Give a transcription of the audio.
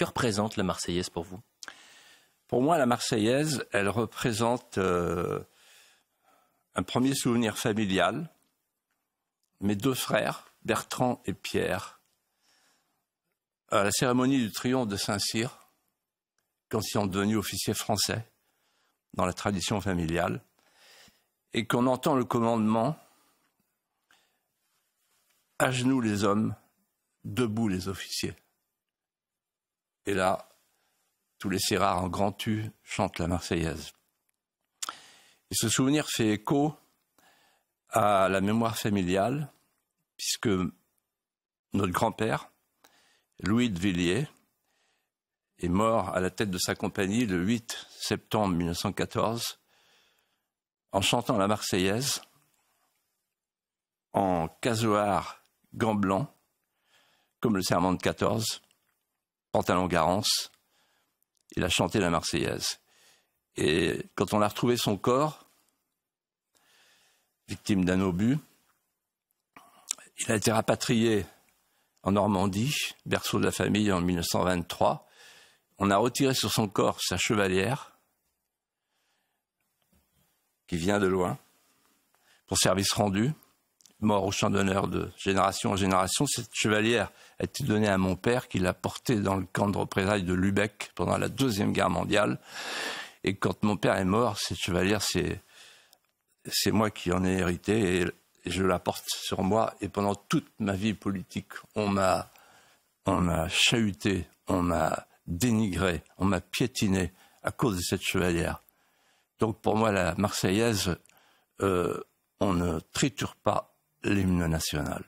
Que représente la Marseillaise pour vous Pour moi, la Marseillaise, elle représente euh, un premier souvenir familial. Mes deux frères, Bertrand et Pierre, à la cérémonie du triomphe de Saint-Cyr, quand ils sont devenus officiers français dans la tradition familiale, et qu'on entend le commandement à genoux les hommes, debout les officiers. Et là, tous les Sérards en grand tu chantent la Marseillaise. Et ce souvenir fait écho à la mémoire familiale, puisque notre grand-père, Louis de Villiers, est mort à la tête de sa compagnie le 8 septembre 1914 en chantant la Marseillaise en casoir gamblant, comme le serment de 14, pantalon Garance. Il a chanté la Marseillaise. Et quand on a retrouvé son corps, victime d'un obus, il a été rapatrié en Normandie, berceau de la famille en 1923. On a retiré sur son corps sa chevalière, qui vient de loin, pour service rendu mort au champ d'honneur de génération en génération. Cette chevalière a été donnée à mon père qui l'a portée dans le camp de représailles de Lübeck pendant la Deuxième Guerre mondiale. Et quand mon père est mort, cette chevalière, c'est, moi qui en ai hérité et, je la porte sur moi. Et pendant toute ma vie politique, on m'a, on chahuté, on m'a dénigré, on m'a piétiné à cause de cette chevalière. Donc pour moi, la Marseillaise, euh, on ne triture pas, l'hymne national.